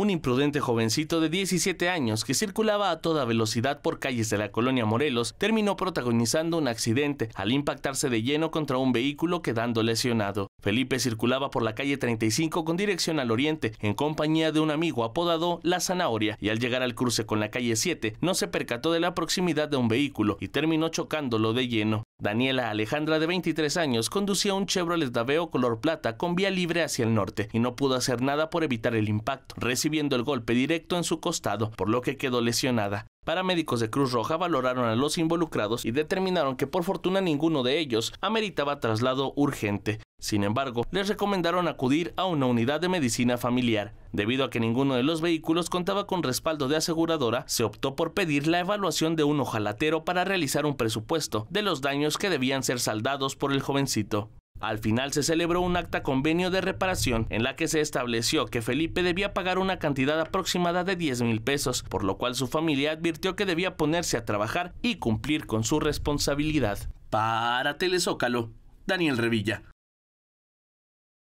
un imprudente jovencito de 17 años que circulaba a toda velocidad por calles de la colonia Morelos, terminó protagonizando un accidente al impactarse de lleno contra un vehículo quedando lesionado. Felipe circulaba por la calle 35 con dirección al oriente, en compañía de un amigo apodado La Zanahoria, y al llegar al cruce con la calle 7 no se percató de la proximidad de un vehículo y terminó chocándolo de lleno. Daniela Alejandra, de 23 años, conducía un Chevrolet Daveo color plata con vía libre hacia el norte y no pudo hacer nada por evitar el impacto, recibiendo el golpe directo en su costado, por lo que quedó lesionada. Paramédicos de Cruz Roja valoraron a los involucrados y determinaron que por fortuna ninguno de ellos ameritaba traslado urgente. Sin embargo, les recomendaron acudir a una unidad de medicina familiar. Debido a que ninguno de los vehículos contaba con respaldo de aseguradora, se optó por pedir la evaluación de un ojalatero para realizar un presupuesto de los daños que debían ser saldados por el jovencito. Al final se celebró un acta convenio de reparación en la que se estableció que Felipe debía pagar una cantidad aproximada de 10 mil pesos, por lo cual su familia advirtió que debía ponerse a trabajar y cumplir con su responsabilidad. Para Telezócalo, Daniel Revilla.